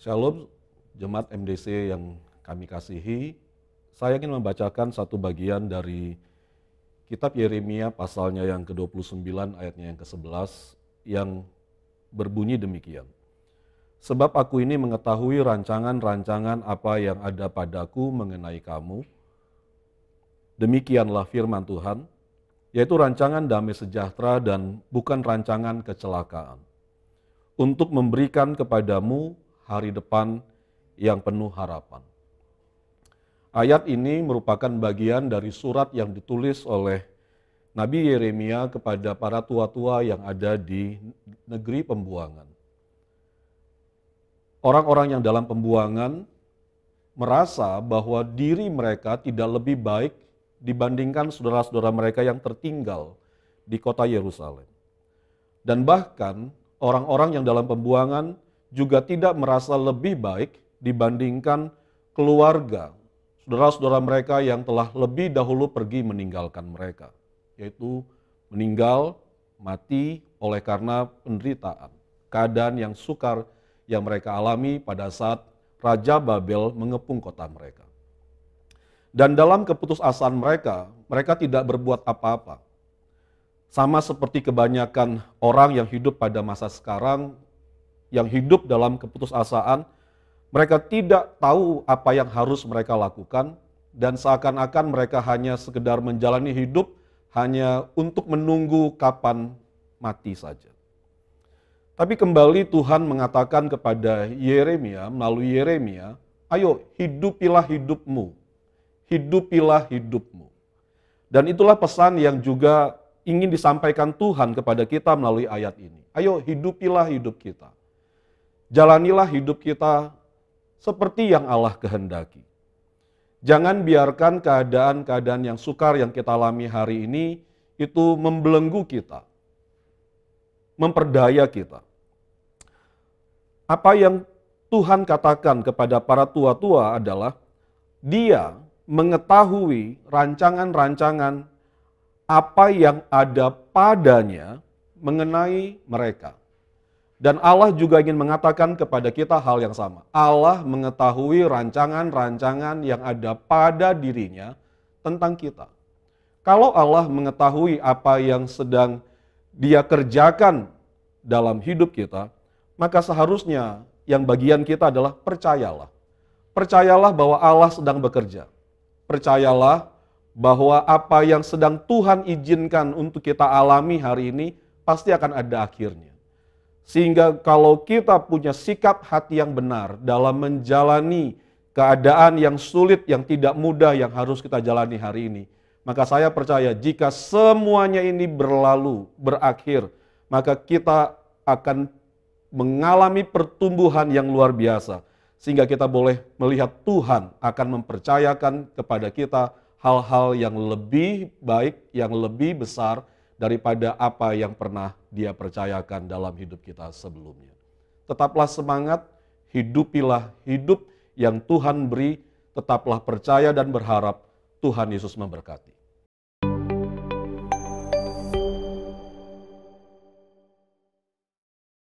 Shalom, jemaat MDC yang kami kasihi. Saya ingin membacakan satu bagian dari kitab Yeremia pasalnya yang ke-29 ayatnya yang ke-11 yang berbunyi demikian. Sebab aku ini mengetahui rancangan-rancangan apa yang ada padaku mengenai kamu. Demikianlah firman Tuhan, yaitu rancangan damai sejahtera dan bukan rancangan kecelakaan. Untuk memberikan kepadamu hari depan yang penuh harapan. Ayat ini merupakan bagian dari surat yang ditulis oleh Nabi Yeremia kepada para tua-tua yang ada di negeri pembuangan. Orang-orang yang dalam pembuangan merasa bahwa diri mereka tidak lebih baik dibandingkan saudara-saudara mereka yang tertinggal di kota Yerusalem. Dan bahkan orang-orang yang dalam pembuangan juga tidak merasa lebih baik dibandingkan keluarga, saudara-saudara mereka yang telah lebih dahulu pergi meninggalkan mereka, yaitu meninggal, mati oleh karena penderitaan, keadaan yang sukar yang mereka alami pada saat Raja Babel mengepung kota mereka. Dan dalam keputusasaan mereka, mereka tidak berbuat apa-apa. Sama seperti kebanyakan orang yang hidup pada masa sekarang, yang hidup dalam keputusasaan, mereka tidak tahu apa yang harus mereka lakukan, dan seakan-akan mereka hanya sekedar menjalani hidup hanya untuk menunggu kapan mati saja. Tapi kembali Tuhan mengatakan kepada Yeremia melalui Yeremia, ayo hidupilah hidupmu, hidupilah hidupmu. Dan itulah pesan yang juga ingin disampaikan Tuhan kepada kita melalui ayat ini. Ayo hidupilah hidup kita. Jalanilah hidup kita seperti yang Allah kehendaki. Jangan biarkan keadaan-keadaan yang sukar yang kita alami hari ini itu membelenggu kita, memperdaya kita. Apa yang Tuhan katakan kepada para tua-tua adalah, Dia mengetahui rancangan-rancangan apa yang ada padanya mengenai mereka. Dan Allah juga ingin mengatakan kepada kita hal yang sama. Allah mengetahui rancangan-rancangan yang ada pada dirinya tentang kita. Kalau Allah mengetahui apa yang sedang dia kerjakan dalam hidup kita, maka seharusnya yang bagian kita adalah percayalah. Percayalah bahwa Allah sedang bekerja. Percayalah bahwa apa yang sedang Tuhan izinkan untuk kita alami hari ini pasti akan ada akhirnya. Sehingga kalau kita punya sikap hati yang benar dalam menjalani keadaan yang sulit, yang tidak mudah yang harus kita jalani hari ini, maka saya percaya jika semuanya ini berlalu, berakhir, maka kita akan mengalami pertumbuhan yang luar biasa. Sehingga kita boleh melihat Tuhan akan mempercayakan kepada kita hal-hal yang lebih baik, yang lebih besar, daripada apa yang pernah dia percayakan dalam hidup kita sebelumnya. Tetaplah semangat, hidupilah hidup yang Tuhan beri, tetaplah percaya dan berharap Tuhan Yesus memberkati.